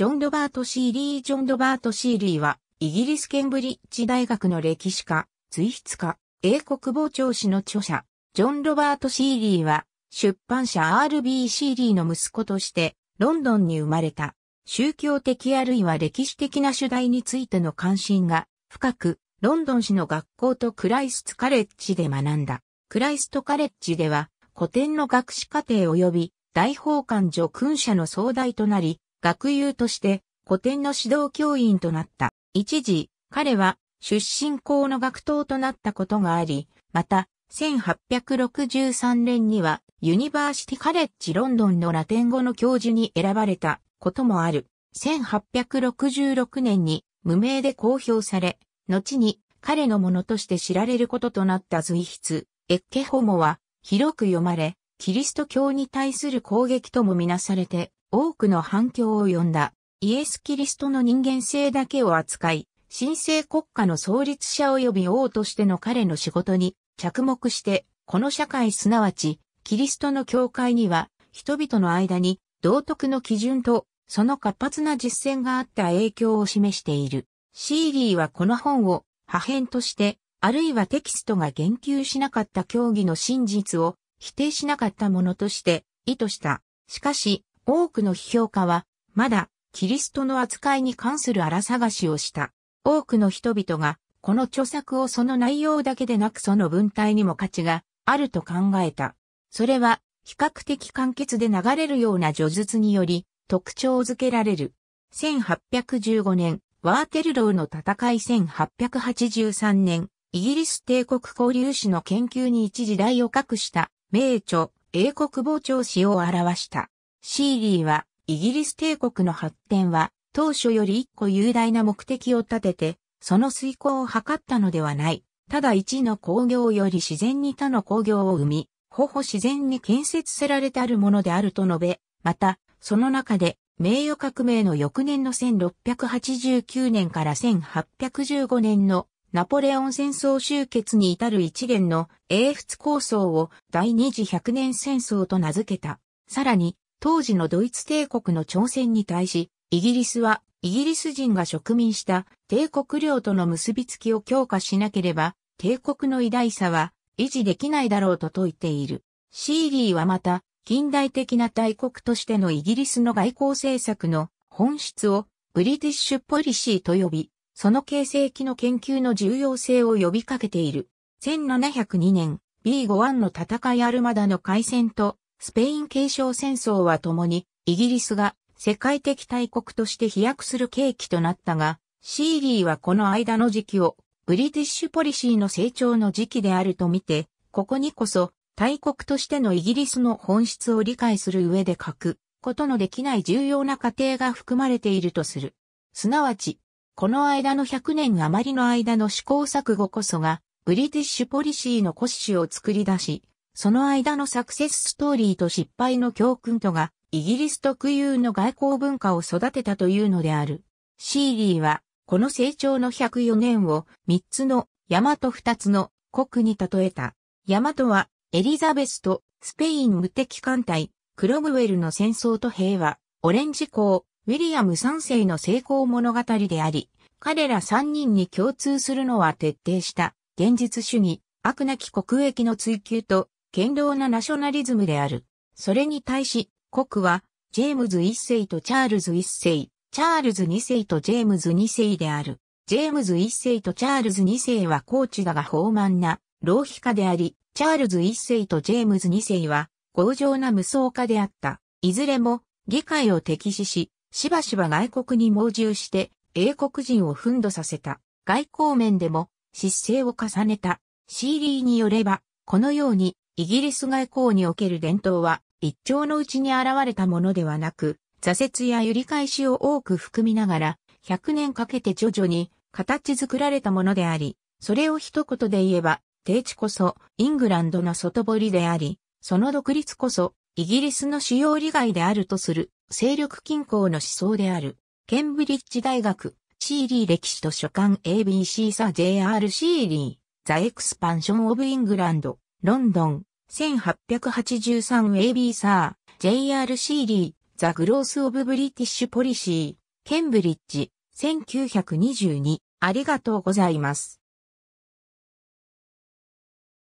ジョン・ロバート・シーリー・ジョン・ロバート・シーリーは、イギリス・ケンブリッジ大学の歴史家、随筆家、英国傍聴史の著者、ジョン・ロバート・シーリーは、出版社 RB シーリーの息子として、ロンドンに生まれた。宗教的あるいは歴史的な主題についての関心が深く、ロンドン市の学校とクライストカレッジで学んだ。クライストカレッジでは古典の学士課程及び大法官助勲者の総代となり、学友として古典の指導教員となった。一時、彼は出身校の学頭となったことがあり、また、1863年にはユニバーシティカレッジロンドンのラテン語の教授に選ばれたこともある。1866年に無名で公表され、後に彼のものとして知られることとなった随筆、エッケホモは広く読まれ、キリスト教に対する攻撃ともみなされて多くの反響を呼んだ。イエス・キリストの人間性だけを扱い、神聖国家の創立者及び王としての彼の仕事に着目して、この社会すなわち、キリストの教会には、人々の間に道徳の基準と、その活発な実践があった影響を示している。シーリーはこの本を破片として、あるいはテキストが言及しなかった教義の真実を否定しなかったものとして意図した。しかし、多くの批評家は、まだ、キリストの扱いに関する荒探しをした。多くの人々が、この著作をその内容だけでなくその文体にも価値があると考えた。それは、比較的簡潔で流れるような叙述により、特徴づけられる。1815年、ワーテルローの戦い1883年、イギリス帝国交流史の研究に一時代を隠した、名著、英国傍聴史を表した。シーリーは、イギリス帝国の発展は、当初より一個雄大な目的を立てて、その遂行を図ったのではない。ただ一の工業より自然に他の工業を生み、ほぼ自然に建設せられてあるものであると述べ、また、その中で、名誉革命の翌年の1689年から1815年のナポレオン戦争終結に至る一連の英仏構想を第二次百年戦争と名付けた。さらに、当時のドイツ帝国の朝鮮に対し、イギリスはイギリス人が植民した帝国領との結びつきを強化しなければ、帝国の偉大さは維持できないだろうと説いている。シーリーはまた、近代的な大国としてのイギリスの外交政策の本質をブリティッシュポリシーと呼び、その形成期の研究の重要性を呼びかけている。1702年、B51 の戦いアルマダの海戦とスペイン継承戦争は共に、イギリスが世界的大国として飛躍する契機となったが、シーリーはこの間の時期を、ブリティッシュポリシーの成長の時期であると見て、ここにこそ、大国としてのイギリスの本質を理解する上で書くことのできない重要な過程が含まれているとする。すなわち、この間の100年余りの間の試行錯誤こそが、ブリティッシュポリシーの骨子を作り出し、その間のサクセスストーリーと失敗の教訓とが、イギリス特有の外交文化を育てたというのである。シーリーは、この成長の104年を3つの山と2つの国に例えた。山とは、エリザベスとスペイン無敵艦隊、クロムウェルの戦争と平和、オレンジ港、ウィリアム3世の成功物語であり、彼ら3人に共通するのは徹底した現実主義、悪なき国益の追求と堅牢なナショナリズムである。それに対し、国は、ジェームズ一世とチャールズ一世、チャールズ二世とジェームズ二世である。ジェームズ一世とチャールズ二世は高知だが豊満な、浪費家であり、チャールズ一世とジェームズ二世は、強情な無双家であった。いずれも、議会を敵視し、しばしば外国に猛従して、英国人を奮怒させた。外交面でも、失勢を重ねた。シーリーによれば、このように、イギリス外交における伝統は、一朝のうちに現れたものではなく、挫折や揺り返しを多く含みながら、100年かけて徐々に形作られたものであり、それを一言で言えば、定地こそイングランドの外堀であり、その独立こそイギリスの主要利害であるとする勢力均衡の思想である。ケンブリッジ大学、シーリー歴史図書館 ABC サ JR シーリー、ザエクスパンションオブイングランド、ロンドン、1883AB サー、JR Gross ザ・グロース・オブ・ブリティッシュ・ポリシー、ケンブリッジ、1922。ありがとうございます。